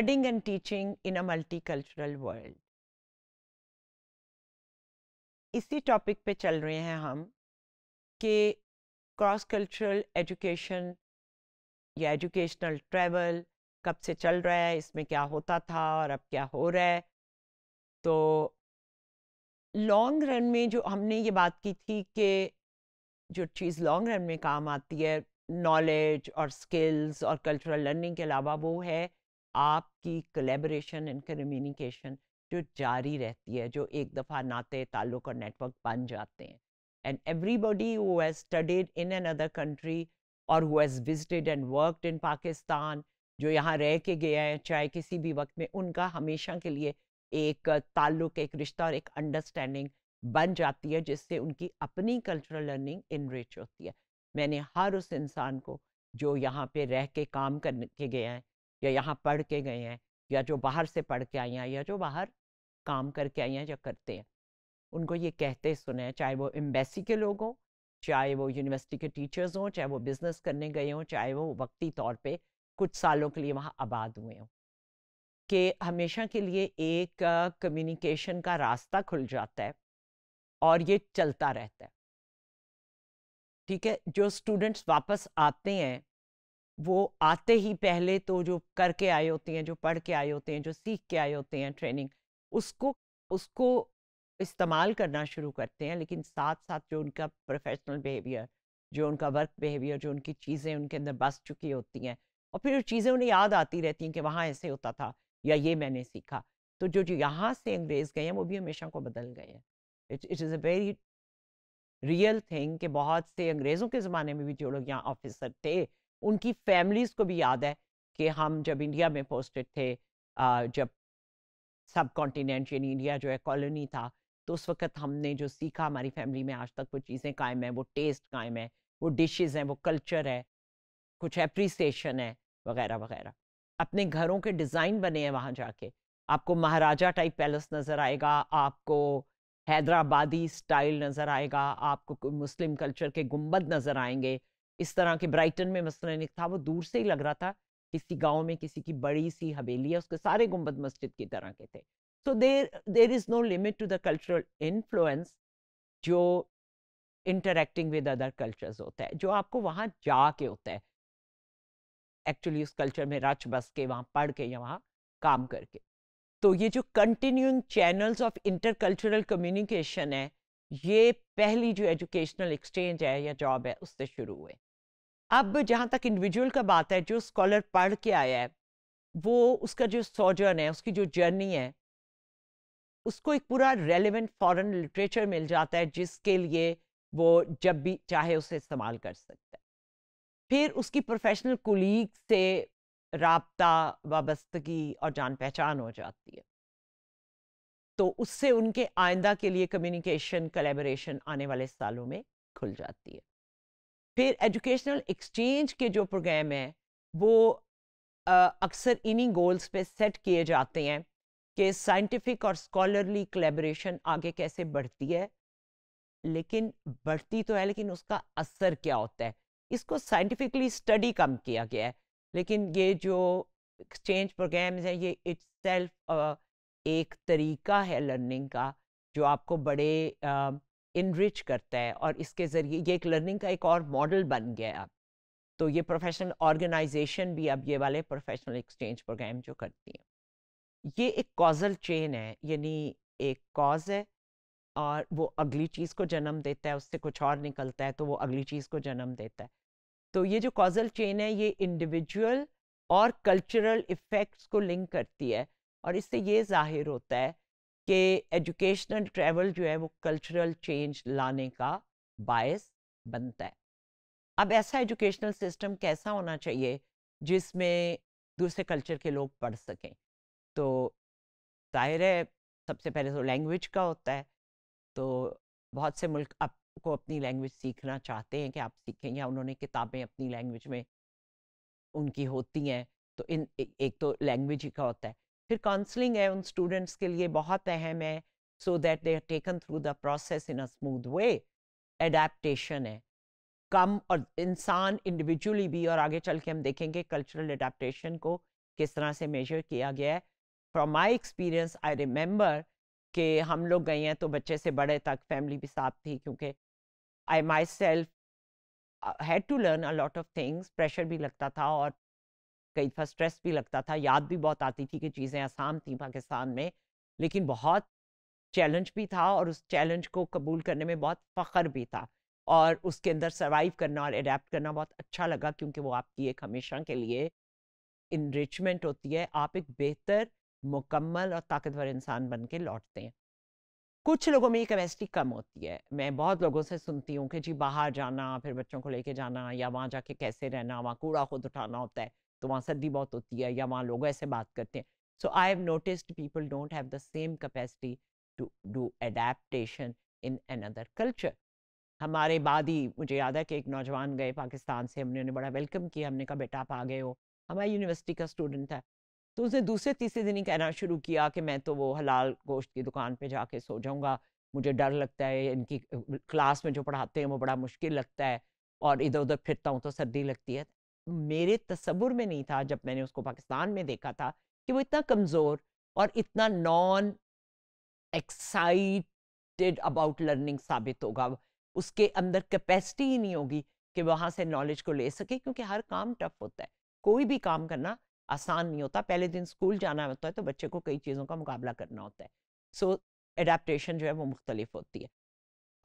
studying and teaching in a multicultural world. इसी topic पे चल रहे हैं हम कि क्रॉस कल्चरल एजुकेशन या एजुकेशनल ट्रैवल कब से चल रहा है इसमें क्या होता था और अब क्या हो रहा है तो लॉन्ग रन में जो हमने ये बात की थी कि जो चीज़ लॉन्ग रन में काम आती है नॉलेज और स्किल्स और कल्चरल लर्निंग के अलावा वो है आपकी कलेबरेशन एंड कम्युनिकेशन जो जारी रहती है जो एक दफ़ा नाते ताल्लुक और नेटवर्क बन जाते हैं एंड एवरीबडी वो has studied in an other country और वो has visited and worked in Pakistan जो यहाँ रह के गया है चाहे किसी भी वक्त में उनका हमेशा के लिए एक ताल्लुक एक रिश्ता और एक अंडरस्टैंडिंग बन जाती है जिससे उनकी अपनी कल्चरल लर्निंग इनरिच होती है मैंने हर उस इंसान को जो यहाँ पे रह के काम करने के गया है या यहाँ पढ़ के गए हैं या जो बाहर से पढ़ के आई हैं या जो बाहर काम करके आई हैं या करते हैं उनको ये कहते सुने चाहे वो एम्बेसी के लोग हों चाहे वो यूनिवर्सिटी के टीचर्स हों चाहे वो बिजनेस करने गए हों चाहे वो वक्ती तौर पे कुछ सालों के लिए वहाँ आबाद हुए हों कि हमेशा के लिए एक कम्युनिकेशन का रास्ता खुल जाता है और ये चलता रहता है ठीक है जो स्टूडेंट्स वापस आते हैं वो आते ही पहले तो जो करके आए होते हैं जो पढ़ के आए होते हैं जो सीख के आए होते हैं ट्रेनिंग उसको उसको इस्तेमाल करना शुरू करते हैं लेकिन साथ साथ जो उनका प्रोफेशनल बिहेवियर जो उनका वर्क बिहेवियर जो उनकी चीज़ें उनके अंदर बस चुकी होती हैं और फिर वो चीज़ें उन्हें याद आती रहती हैं कि वहाँ ऐसे होता था या ये मैंने सीखा तो जो जो यहाँ से अंग्रेज़ गए हैं वो भी हमेशा को बदल गए हैं it is a very real thing कि बहुत से अंग्रेज़ों के ज़माने में भी जो लोग यहाँ ऑफिसर थे उनकी फैमिलीज़ को भी याद है कि हम जब इंडिया में पोस्टेड थे जब सब कॉन्टीनेंट यानी इंडिया जो है कॉलोनी था तो उस वक्त हमने जो सीखा हमारी फैमिली में आज तक वो चीज़ें कायम है वो टेस्ट कायम है वो डिशेज़ हैं वो कल्चर है कुछ एप्रिसिएशन है वगैरह वगैरह अपने घरों के डिज़ाइन बने हैं वहाँ जाके आपको महाराजा टाइप पैलेस नज़र आएगा आपको हैदराबादी स्टाइल नज़र आएगा आपको मुस्लिम कल्चर के गुम्बद नज़र आएंगे इस तरह के ब्राइटन में मसलन एक था वो दूर से ही लग रहा था किसी गांव में किसी की बड़ी सी हवेली है उसके सारे गुम्बद मस्जिद की तरह के थे so there there is no limit to the cultural influence जो इंटरेक्टिंग विद अदर कल्चर्स होता है जो आपको वहाँ जा के होता है एक्चुअली उस कल्चर में रच बस के वहाँ पढ़ के या वहाँ काम करके तो ये जो continuing channels of intercultural communication है ये पहली जो एजुकेशनल एक्सचेंज है या जॉब है उससे शुरू हुए अब जहाँ तक इंडिविजुअल का बात है जो स्कॉलर पढ़ के आया है वो उसका जो सोजर्न है उसकी जो जर्नी है उसको एक पूरा रेलिवेंट फॉरेन लिटरेचर मिल जाता है जिसके लिए वो जब भी चाहे उसे इस्तेमाल कर सकता है फिर उसकी प्रोफेशनल कुलीग से रबता वाबस्तगी और जान पहचान हो जाती है तो उससे उनके आइंदा के लिए कम्युनिकेशन कलेबरेशन आने वाले सालों में खुल जाती है फिर एजुकेशनल एक्सचेंज के जो प्रोग्राम हैं वो अक्सर इन्हीं गोल्स पे सेट किए जाते हैं कि साइंटिफिक और स्कॉलरली कलेबरेशन आगे कैसे बढ़ती है लेकिन बढ़ती तो है लेकिन उसका असर क्या होता है इसको साइंटिफिकली स्टडी कम किया गया है लेकिन ये जो एक्सचेंज प्रोग्राम्स हैं ये इट्स सेल्फ एक तरीका है लर्निंग का जो आपको बड़े आ, इनरिच करता है और इसके ज़रिए ये एक लर्निंग का एक और मॉडल बन गया है अब तो ये प्रोफेशनल ऑर्गेनाइजेशन भी अब ये वाले प्रोफेशनल एक्सचेंज प्रोग्राम जो करती हैं ये एक कॉजल चेन है यानी एक कॉज है और वो अगली चीज़ को जन्म देता है उससे कुछ और निकलता है तो वो अगली चीज़ को जन्म देता है तो ये जो कॉजल चेन है ये इंडिविजुअल और कल्चरल इफ़ेक्ट्स को लिंक करती है और इससे ये जाहिर होता है कि एजुकेशनल ट्रैवल जो है वो कल्चरल चेंज लाने का बायस बनता है अब ऐसा एजुकेशनल सिस्टम कैसा होना चाहिए जिसमें दूसरे कल्चर के लोग पढ़ सकें तो जाहिर है सबसे पहले तो लैंग्वेज का होता है तो बहुत से मुल्क आपको अपनी लैंग्वेज सीखना चाहते हैं कि आप सीखें या उन्होंने किताबें अपनी लैंग्वेज में उनकी होती हैं तो इन एक तो लैंग्वेज ही का होता है फिर काउंसलिंग है उन स्टूडेंट्स के लिए बहुत अहम है so that they are taken through the process in a smooth way adaptation है कम और इंसान इंडिविजुअली भी और आगे चल के हम देखेंगे कल्चरल एडेप्टेशन को किस तरह से मेजर किया गया है from my experience I remember कि हम लोग गए हैं तो बच्चे से बड़े तक फैमिली भी साथ थी क्योंकि I myself had to learn a lot of things pressure भी लगता था और कई दफ़ा स्ट्रेस भी लगता था याद भी बहुत आती थी कि चीज़ें आसान थी पाकिस्तान में लेकिन बहुत चैलेंज भी था और उस चैलेंज को कबूल करने में बहुत फ़ख्र भी था और उसके अंदर सर्वाइव करना और अडेप्ट करना बहुत अच्छा लगा क्योंकि वो आपकी एक हमेशा के लिए इनरिचमेंट होती है आप एक बेहतर मुकम्मल और ताकतवर इंसान बन के लौटते हैं कुछ लोगों में ये कैपेसिटी कम होती है मैं बहुत लोगों से सुनती हूँ कि जी बाहर जाना फिर बच्चों को लेके जाना या वहाँ जाके कैसे रहना वहाँ कूड़ा खुद उठाना होता है तो वहाँ सर्दी बहुत होती है या वहाँ लोग ऐसे बात करते हैं so I have noticed people don't have the same capacity to do adaptation in other culture हमारे बाद ही मुझे याद है कि एक नौजवान गए पाकिस्तान से हमने उन्हें बड़ा वेलकम किया हमने कहा बेटा आप आ गए हो हमारी यूनिवर्सिटी का स्टूडेंट है तो उसने दूसरे तीसरे दिन ही कहना शुरू किया कि मैं तो वो हलाल गोश्त की दुकान पे जाके सो जाऊँगा मुझे डर लगता है इनकी क्लास में जो पढ़ाते हैं वो बड़ा मुश्किल लगता है और इधर उधर फिरता हूँ तो सर्दी लगती है मेरे तस्वुर में नहीं था जब मैंने उसको पाकिस्तान में देखा था कि वो इतना कमज़ोर और इतना नॉन एक्साइटेड अबाउट लर्निंग साबित होगा उसके अंदर कैपेसिटी ही नहीं होगी कि वहाँ से नॉलेज को ले सके क्योंकि हर काम टफ होता है कोई भी काम करना आसान नहीं होता पहले दिन स्कूल जाना होता है तो बच्चे को कई चीज़ों का मुकाबला करना होता है सो so, एडाप्टेशन जो है वो मुख्तलिफ होती है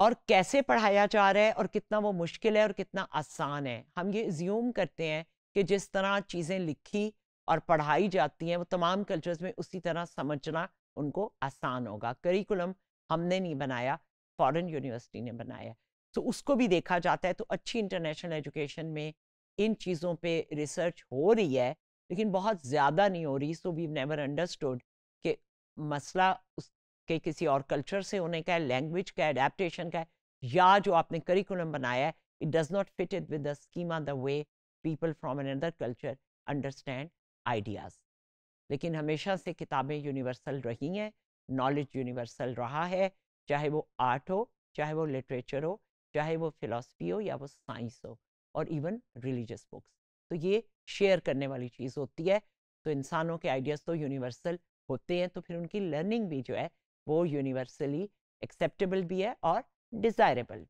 और कैसे पढ़ाया जा रहा है और कितना वो मुश्किल है और कितना आसान है हम ये ज्यूम करते हैं कि जिस तरह चीज़ें लिखी और पढ़ाई जाती हैं वो तमाम कल्चर्स में उसी तरह समझना उनको आसान होगा करिकुलम हमने नहीं बनाया फॉरेन यूनिवर्सिटी ने बनाया तो उसको भी देखा जाता है तो अच्छी इंटरनेशनल एजुकेशन में इन चीज़ों पे रिसर्च हो रही है लेकिन बहुत ज़्यादा नहीं हो रही सो वी नेवर अंडरस्टूड कि मसला उस के किसी और कल्चर से होने का है लैंग्वेज का एडेप्टेशन का है या जो आपने करिकुलम बनाया है it does not fit it with the on the way people from an other culture understand ideas लेकिन हमेशा से किताबें यूनिवर्सल रही हैं नॉलेज यूनिवर्सल रहा है चाहे वो आर्ट हो चाहे वो लिटरेचर हो चाहे वो फिलासफी हो या वो साइंस हो और इवन रिलीजियस बुक्स तो ये शेयर करने वाली चीज़ होती है तो इंसानों के आइडियाज़ तो यूनिवर्सल होते हैं तो फिर उनकी लर्निंग भी जो है वो यूनिवर्सली एक्सेप्टेबल भी है और डिज़ायरेबल भी